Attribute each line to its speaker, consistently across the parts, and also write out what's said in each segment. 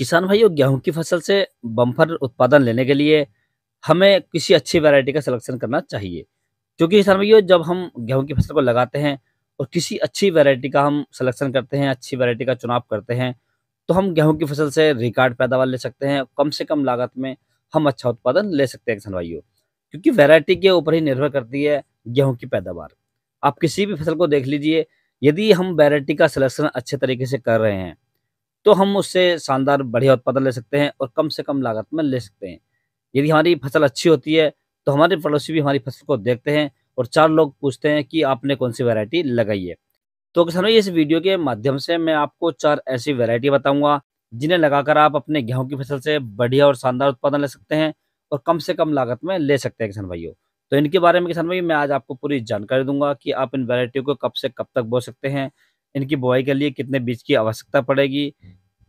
Speaker 1: किसान भाइयों गेहूं की फसल से बम्फर उत्पादन लेने के लिए हमें किसी अच्छी वैरायटी का सिलेक्शन करना चाहिए क्योंकि किसान भाइयों जब हम गेहूं की फसल को लगाते हैं और किसी अच्छी वैरायटी का हम सिलेक्शन करते हैं अच्छी वैरायटी का चुनाव करते हैं तो हम गेहूं की फसल से रिकॉर्ड पैदावार ले सकते हैं कम से कम लागत में हम अच्छा उत्पादन ले सकते हैं किसान भाइयों क्योंकि वेरायटी के ऊपर ही निर्भर करती है गेहूँ की पैदावार आप किसी भी फसल को देख लीजिए यदि हम वैरायटी का सिलेक्शन अच्छे तरीके से कर रहे हैं तो हम उससे शानदार बढ़िया उत्पादन ले सकते हैं और कम से कम लागत में ले सकते हैं यदि हमारी फसल अच्छी होती है तो हमारे पड़ोसी भी हमारी फसल को देखते हैं और चार लोग पूछते हैं कि आपने कौन सी वैरायटी लगाई है तो किसानों इस वीडियो के माध्यम से मैं आपको चार ऐसी वैरायटी बताऊंगा जिन्हें लगाकर आप अपने गेहूं की फसल से बढ़िया और शानदार उत्पादन ले सकते हैं और कम से कम लागत में ले सकते हैं किसान भाइयों तो इनके बारे में किसान भाई मैं आज आपको पूरी जानकारी दूंगा कि आप इन वैरायटियों को कब से कब तक बो सकते हैं इनकी बुआई के लिए कितने बीज की आवश्यकता पड़ेगी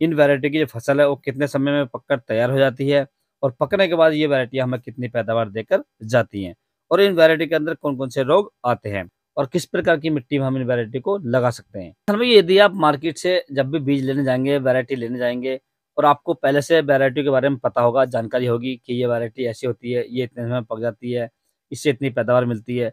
Speaker 1: इन वैरायटी की जो फसल है वो कितने समय में पककर तैयार हो जाती है और पकने के बाद ये वैरायटियाँ हमें कितनी पैदावार देकर जाती हैं और इन वैरायटी के अंदर कौन कौन से रोग आते हैं और किस प्रकार की मिट्टी में हम इन वैरायटी को लगा सकते हैं असल में यदि आप मार्केट से जब भी बीज लेने जाएंगे वैरायटी लेने जाएंगे और आपको पहले से वैरायटी के बारे में पता होगा जानकारी होगी कि ये वैरायटी ऐसी होती है ये इतने में पक जाती है इससे इतनी पैदावार मिलती है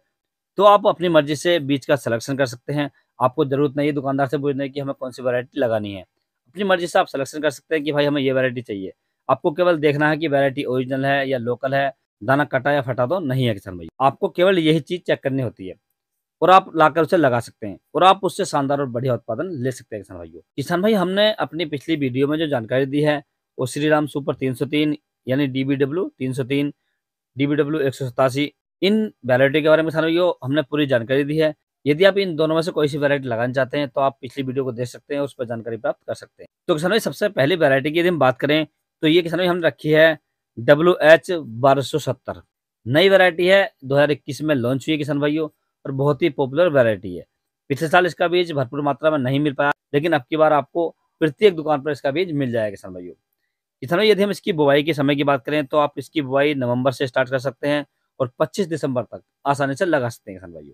Speaker 1: तो आप अपनी मर्जी से बीज का सिलेक्शन कर सकते हैं आपको ज़रूरत नहीं है दुकानदार से पूछने की हमें कौन सी वैरायटी लगानी है अपनी मर्जी से आप सिलेक्शन कर सकते हैं कि भाई हमें ये वैरायटी चाहिए आपको केवल देखना है कि वैरायटी ओरिजिनल है या लोकल है दाना कटा या फटा तो नहीं है किसान भाई आपको केवल यही चीज़ चेक करनी होती है और आप लाकर उसे लगा सकते हैं और आप उससे शानदार और बढ़िया उत्पादन ले सकते हैं किसान भाइयों किसान भाई हमने अपनी पिछली वीडियो में जो जानकारी दी है वो श्री राम सुपर 303 यानी डी बी डब्ल्यू तीन सौ तीन डी बी डब्ल्यू एक सौ सतासी इन वैरायटी के बारे में किसान भाइयों हमने पूरी जानकारी दी है यदि आप इन दोनों में से कोई सी वैरायटी लगाना चाहते हैं तो आप पिछली वीडियो को देख सकते हैं उस पर जानकारी प्राप्त कर सकते हैं तो किसान भाई सबसे पहली वैरायटी की यदि हम बात करें तो ये किसान भाई हमने रखी है डब्ल्यू एच बारह सौ सत्तर नई वैरायटी है 2021 में लॉन्च हुई है किसान भाइयों और बहुत ही पॉपुलर वैरायटी है पिछले साल इसका बीज भरपूर मात्रा में नहीं मिल पाया लेकिन अब की बार आपको प्रत्येक दुकान पर इसका बीज मिल जाएगा किसान भाइयों किसान भाई यदि हम इसकी बुवाई के समय की बात करें तो आप इसकी बुवाई नवम्बर से स्टार्ट कर सकते हैं और पच्चीस दिसंबर तक आसानी से लगा सकते हैं किसान भाइयों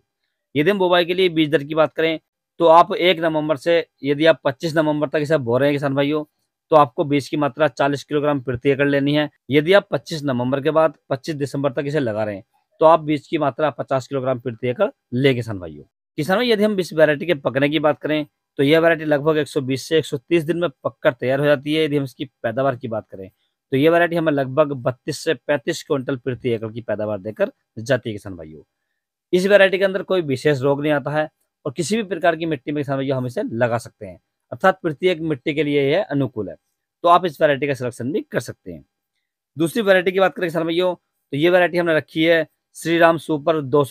Speaker 1: यदि हम बुवाई के लिए बीज दर की बात करें तो आप एक नवंबर से यदि आप 25 नवंबर तक इसे बो रहे हैं किसान भाइयों तो आपको बीज की मात्रा 40 किलोग्राम प्रति एकड़ लेनी है यदि आप 25 नवंबर के बाद 25 दिसंबर तक इसे लगा रहे हैं तो आप बीज की मात्रा 50 किलोग्राम प्रति एकड़ ले किसान भाइयों किसान भाई यदि हम बीस वैरायटी के पकने की बात करें तो यह वैरायटी लगभग 120 से 130 दिन में पककर तैयार हो जाती है यदि हम इसकी पैदावार की बात करें तो यह वैरायटी हमें लगभग बत्तीस से पैंतीस क्विंटल प्रति एकड़ की पैदावार देकर जाती है किसान भाइयों इस वैरायटी के अंदर कोई विशेष रोग नहीं आता है और किसी भी प्रकार की मिट्टी में किसान भाइयों हम इसे लगा सकते हैं अर्थात प्रत्येक मिट्टी के लिए यह अनुकूल है तो आप इस वैरायटी का सिलेक्शन भी कर सकते हैं दूसरी वैरायटी की बात करें किसान भाइयों तो ये वैरायटी हमने रखी है श्री राम सुपर दो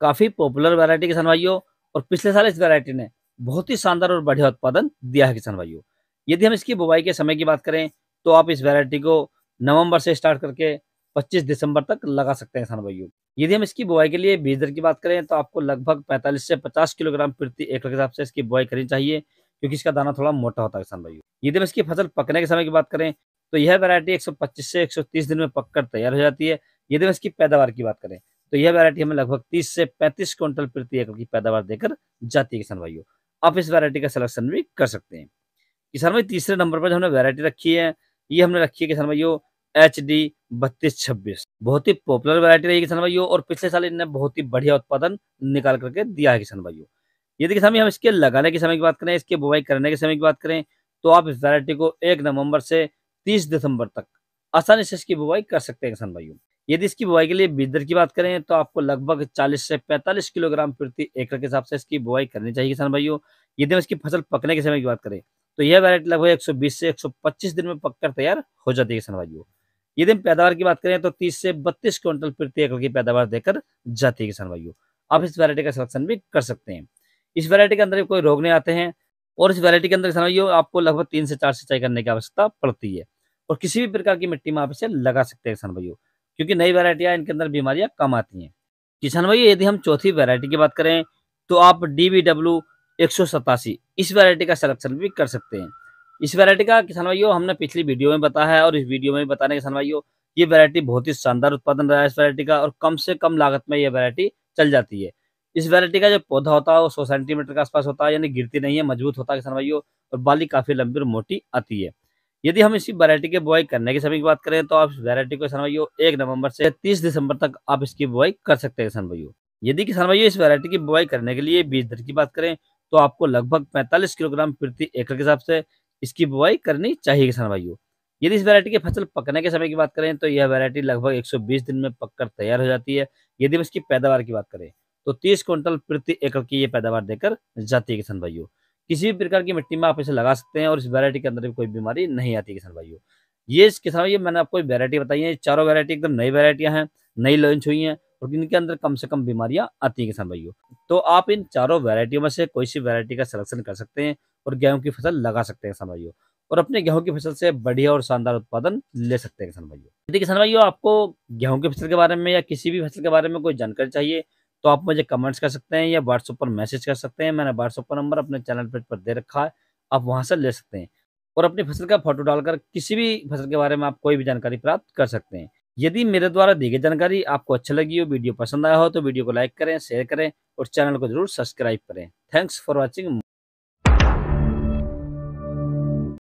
Speaker 1: काफी पॉपुलर वैरायटी किसान भाइयों और पिछले साल इस वैरायटी ने बहुत ही शानदार और बढ़िया उत्पादन दिया है किसान भाइयों यदि हम इसकी बुवाई के समय की बात करें तो आप इस वैरायटी को नवंबर से स्टार्ट करके पच्चीस दिसंबर तक लगा सकते हैं किसान यदि हम इसकी बुआई के लिए बीज दर की बात करें तो आपको लगभग पैंतालीस से पचास किलोग्राम प्रति एकड़ के हिसाब से इसकी बुआई करनी चाहिए क्योंकि इसका दाना थोड़ा मोटा होता है किसान भाइयों यदि हम इसकी फसल पकने के समय की बात करें तो यह वैरायटी 125 से 130 दिन में पककर तैयार हो जाती है यदि हम इसकी पैदावार की बात करें तो यह वैरायटी हमें लगभग 30 से 35 क्विंटल प्रति एकड़ की पैदावार देकर जाती है किसान भाइयों आप इस वैरायटी का सिलेक्शन भी कर सकते हैं किसान भाई तीसरे नंबर पर जो हमने वैरायटी रखी है ये हमने रखी है किसान भाइयों एच डी बत्तीस छब्बीस बहुत ही पॉपुलर वैरायटी रही किसान भाइयों और पिछले साल इन्हें बहुत ही बढ़िया उत्पादन निकाल करके दिया है किसान भाइयों यदि किसान भाई हम इसके लगाने के समय की बात करें इसके बुवाई करने के समय की बात करें तो आप इस वैरायटी को एक नवंबर से तीस दिसंबर तक आसानी से इसकी बुवाई कर सकते हैं किसान भाइयों यदि इसकी बुआई के लिए बीज दर की बात करें तो आपको लगभग 40 से 45 किलोग्राम प्रति एकड़ के हिसाब से इसकी बुआई करनी चाहिए किसान भाइयों यदि हम इसकी फसल पकने के समय की बात करें तो यह वैरायटी लगभग 120 से 125 दिन में पककर तैयार हो जाती है किसान भाइयों यदि हम पैदावार की बात करें तो तीस से बत्तीस क्विंटल प्रति एकड़ की पैदावार देकर जाती है किसान भाइयों आप इस वैरायटी का सिलेक्शन भी कर सकते हैं इस वैरायटी के अंदर कोई रोग नहीं आते हैं और इस वैरायटी के अंदर किसान भाइयों आपको लगभग तीन से चार सिंचाई करने की आवश्यकता पड़ती है और किसी भी प्रकार की मिट्टी में आप इसे लगा सकते हैं किसान भाइयों क्योंकि नई वैरायटियाँ इनके अंदर बीमारियाँ कम आती हैं किसान भाइयों यदि हम चौथी वैरायटी की बात करें तो आप डी बी डब्ल्यू एक सौ सतासी इस वैरायटी का सिलेक्शन भी कर सकते हैं इस वैरायटी का किसान भाइयों हमने पिछली वीडियो में बताया है और इस वीडियो में भी बताने किसान भाइयों ये वैरायटी बहुत ही शानदार उत्पादन रहा है इस वैरायटी का और कम से कम लागत में ये वैरायटी चल जाती है इस वैरायटी का जो पौधा होता है वो सौ सेंटीमीटर के आसपास होता है यानी गिरती नहीं है मजबूत होता है किसान भाइयों और बाली काफी लंबी और मोटी आती है यदि हम इसी वैरायटी की बुआई करने की समय की बात करें तो आप इस वैरायटी को किसान भाइयों एक नवंबर से तीस दिसंबर तक आप इसकी बुआई कर सकते हैं किसान भाइयों यदि किसान भाइयों इस वैरायटी की बुआई करने के लिए बीज दर की बात करें तो आपको लगभग पैंतालीस किलोग्राम प्रति एकड़ के हिसाब से इसकी बुआई करनी चाहिए किसान भाइयों यदि इस वैरायटी की फसल पकने के समय की बात करें तो यह वैरायटी लगभग 120 दिन में पककर तैयार हो जाती है यदि हम इसकी पैदावार की बात करें तो 30 क्विंटल प्रति एकड़ की यह पैदावार देकर जाती है किसान भाइयों किसी भी प्रकार की मिट्टी में आप इसे लगा सकते हैं और इस वैरायटी के अंदर भी कोई बीमारी नहीं आती किसान भाइयों ये किसान भाई मैंने आपको वैरायटी बताई है चारों वैरायटी एकदम नई वैरायटियां हैं नई लॉन्च हुई हैं और इनके अंदर कम से कम बीमारियां आती हैं किसान भाइयों तो आप इन चारों वैरायटियों में से कोई सी वैरायटी का सिलेक्शन कर सकते हैं और गेहूं की फसल लगा सकते हैं किसान भाइयों और अपने गेहूं की फसल से बढ़िया और शानदार उत्पादन ले सकते हैं किसान भाइयों यदि किसान भाइयों आपको गेहूं की फसल के बारे में या किसी भी फसल के बारे में कोई जानकारी चाहिए तो आप मुझे कमेंट्स कर सकते हैं या व्हाट्सएप पर मैसेज कर सकते हैं मैंने व्हाट्सएप पर नंबर अपने चैनल पेज पर दे रखा है आप वहाँ से ले सकते हैं और अपनी फसल का फोटो डालकर किसी भी फसल के बारे में आप कोई भी जानकारी प्राप्त कर सकते हैं यदि मेरे द्वारा दी गई जानकारी आपको अच्छी लगी हो वीडियो पसंद आया हो तो वीडियो को लाइक करें शेयर करें और चैनल को जरूर सब्सक्राइब करें थैंक्स फॉर वॉचिंग